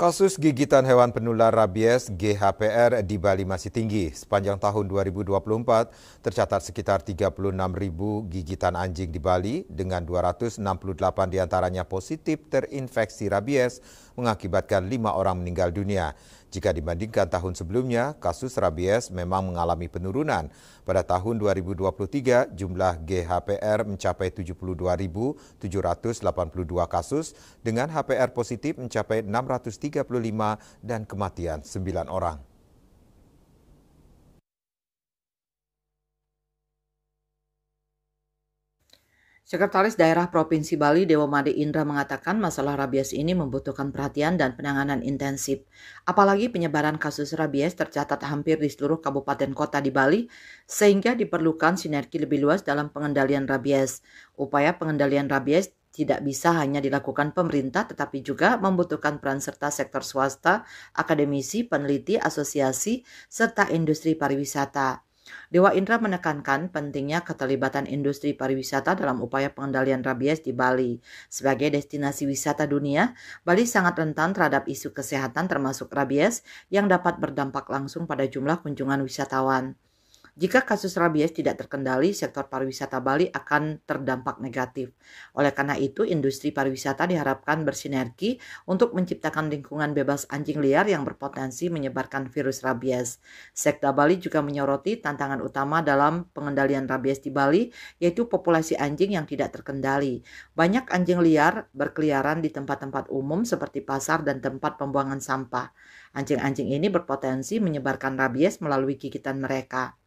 Kasus gigitan hewan penular rabies GHPR di Bali masih tinggi. Sepanjang tahun 2024 tercatat sekitar 36.000 gigitan anjing di Bali dengan 268 diantaranya positif terinfeksi rabies mengakibatkan lima orang meninggal dunia. Jika dibandingkan tahun sebelumnya, kasus rabies memang mengalami penurunan. Pada tahun 2023, jumlah GHPR mencapai 72.782 kasus dengan HPR positif mencapai 635 dan kematian 9 orang. Sekretaris Daerah Provinsi Bali Dewa Made Indra mengatakan masalah rabies ini membutuhkan perhatian dan penanganan intensif. Apalagi penyebaran kasus rabies tercatat hampir di seluruh kabupaten kota di Bali, sehingga diperlukan sinergi lebih luas dalam pengendalian rabies. Upaya pengendalian rabies tidak bisa hanya dilakukan pemerintah, tetapi juga membutuhkan peran serta sektor swasta, akademisi, peneliti, asosiasi, serta industri pariwisata. Dewa Indra menekankan pentingnya keterlibatan industri pariwisata dalam upaya pengendalian rabies di Bali. Sebagai destinasi wisata dunia, Bali sangat rentan terhadap isu kesehatan termasuk rabies yang dapat berdampak langsung pada jumlah kunjungan wisatawan. Jika kasus rabies tidak terkendali, sektor pariwisata Bali akan terdampak negatif. Oleh karena itu, industri pariwisata diharapkan bersinergi untuk menciptakan lingkungan bebas anjing liar yang berpotensi menyebarkan virus rabies. Sekda Bali juga menyoroti tantangan utama dalam pengendalian rabies di Bali, yaitu populasi anjing yang tidak terkendali. Banyak anjing liar berkeliaran di tempat-tempat umum seperti pasar dan tempat pembuangan sampah. Anjing-anjing ini berpotensi menyebarkan rabies melalui gigitan mereka.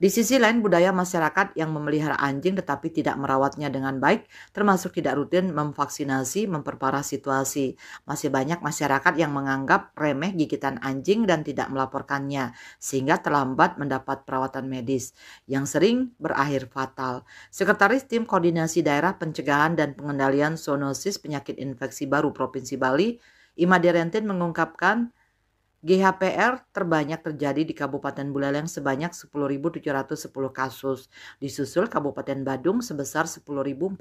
Di sisi lain budaya masyarakat yang memelihara anjing tetapi tidak merawatnya dengan baik termasuk tidak rutin memvaksinasi memperparah situasi. Masih banyak masyarakat yang menganggap remeh gigitan anjing dan tidak melaporkannya sehingga terlambat mendapat perawatan medis yang sering berakhir fatal. Sekretaris Tim Koordinasi Daerah Pencegahan dan Pengendalian Zoonosis Penyakit Infeksi Baru Provinsi Bali, Ima mengungkapkan GHPR terbanyak terjadi di Kabupaten Buleleng sebanyak 10.710 kasus, disusul Kabupaten Badung sebesar 10.499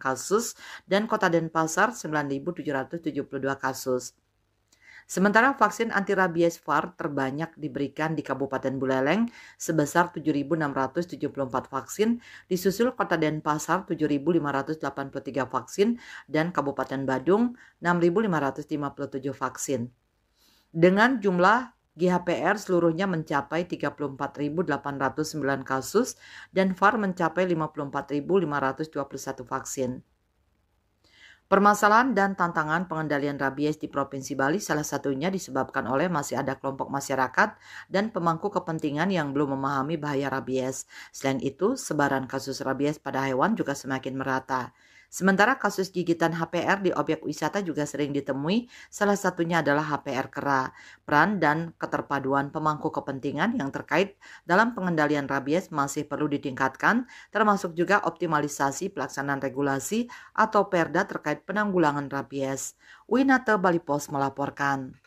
kasus dan Kota Denpasar 9.772 kasus. Sementara vaksin anti rabies VAR terbanyak diberikan di Kabupaten Buleleng sebesar 7.674 vaksin, disusul Kota Denpasar 7.583 vaksin dan Kabupaten Badung 6.557 vaksin dengan jumlah GHPR seluruhnya mencapai 34.809 kasus dan VAR mencapai 54.521 vaksin. Permasalahan dan tantangan pengendalian rabies di Provinsi Bali salah satunya disebabkan oleh masih ada kelompok masyarakat dan pemangku kepentingan yang belum memahami bahaya rabies. Selain itu, sebaran kasus rabies pada hewan juga semakin merata. Sementara kasus gigitan HPR di objek wisata juga sering ditemui, salah satunya adalah HPR kera, peran dan keterpaduan pemangku kepentingan yang terkait dalam pengendalian rabies masih perlu ditingkatkan, termasuk juga optimalisasi pelaksanaan regulasi atau perda terkait penanggulangan rabies. Winate Balipos melaporkan.